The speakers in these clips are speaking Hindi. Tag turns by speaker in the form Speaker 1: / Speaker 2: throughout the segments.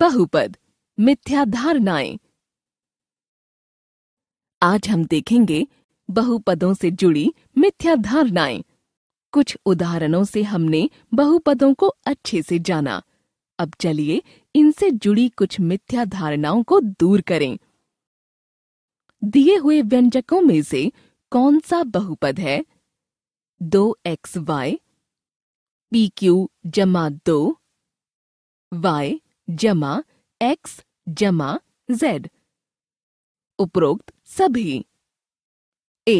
Speaker 1: बहुपद मिथ्या धारणाएं आज हम देखेंगे बहुपदों से जुड़ी मिथ्या धारणाएं कुछ उदाहरणों से हमने बहुपदों को अच्छे से जाना अब चलिए इनसे जुड़ी कुछ मिथ्या धारणाओं को दूर करें दिए हुए व्यंजकों में से कौन सा बहुपद है दो एक्स वाई पी क्यू जमा दो वाई जमा एक्स जमा जेड उपरोक्त सभी ए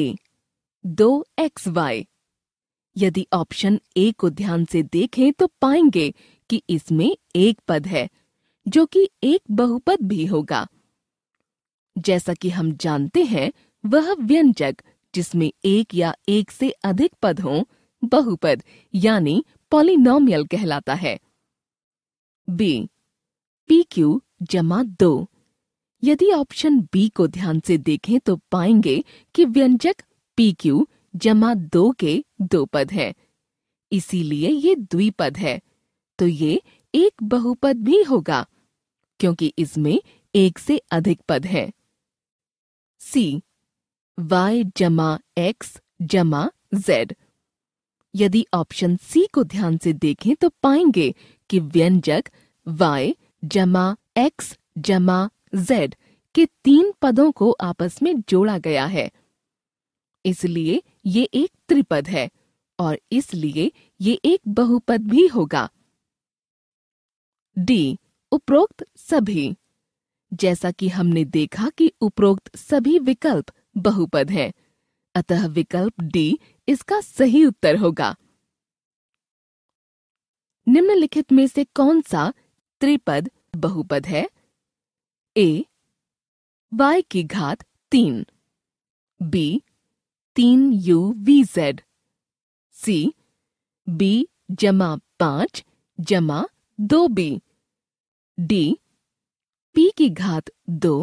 Speaker 1: दो एक्स वाई यदि ऑप्शन ए को ध्यान से देखें तो पाएंगे कि इसमें एक पद है जो कि एक बहुपद भी होगा जैसा कि हम जानते हैं वह व्यंजक जिसमें एक या एक से अधिक पद हों बहुपद यानी पॉलिनोमियल कहलाता है बी पी क्यू जमा दो यदि ऑप्शन बी को ध्यान से देखें तो पाएंगे कि व्यंजक पी क्यू जमा दो के दो पद है इसीलिए ये द्विपद है तो ये एक बहुपद भी होगा क्योंकि इसमें एक से अधिक पद है सी y जमा एक्स जमा जेड यदि ऑप्शन सी को ध्यान से देखें तो पाएंगे कि व्यंजक y जमा एक्स जमा जेड के तीन पदों को आपस में जोड़ा गया है इसलिए ये एक त्रिपद है और इसलिए ये एक बहुपद भी होगा डी उपरोक्त सभी जैसा कि हमने देखा कि उपरोक्त सभी विकल्प बहुपद हैं, अतः विकल्प डी इसका सही उत्तर होगा निम्नलिखित में से कौन सा त्रिपद बहुपद है ए वाई की घात तीन बी तीन U V Z C B जमा पांच जमा दो बी डी पी की घात दो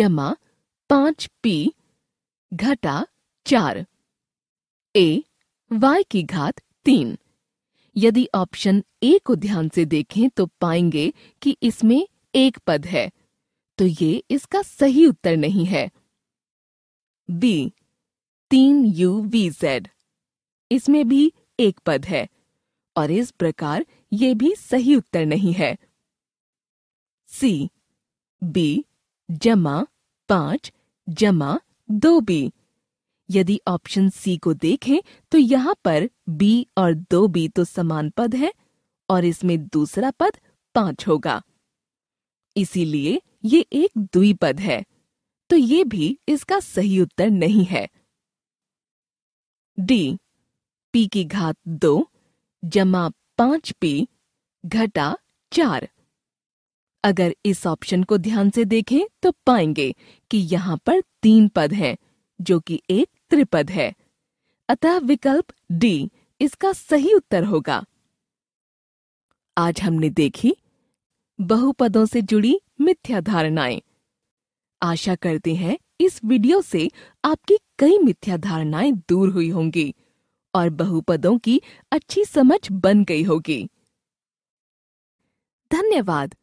Speaker 1: जमा पांच पी घटा चार ए वाई की घात तीन यदि ऑप्शन ए को ध्यान से देखें तो पाएंगे कि इसमें एक पद है तो ये इसका सही उत्तर नहीं है बी तीन यू वी जेड इसमें भी एक पद है और इस प्रकार ये भी सही उत्तर नहीं है सी बी जमा पांच जमा दो बी यदि ऑप्शन सी को देखें तो यहाँ पर बी और दो बी तो समान पद है और इसमें दूसरा पद पांच होगा इसीलिए ये एक द्विपद है तो ये भी इसका सही उत्तर नहीं है डी पी की घात दो जमा पांच पी घटा चार अगर इस ऑप्शन को ध्यान से देखें तो पाएंगे कि यहाँ पर तीन पद हैं जो कि एक त्रिपद है अतः विकल्प डी इसका सही उत्तर होगा आज हमने देखी बहुपदों से जुड़ी मिथ्या धारणाएं आशा करते हैं इस वीडियो से आपकी कई मिथ्या धारणाएं दूर हुई होंगी और बहुपदों की अच्छी समझ बन गई होगी धन्यवाद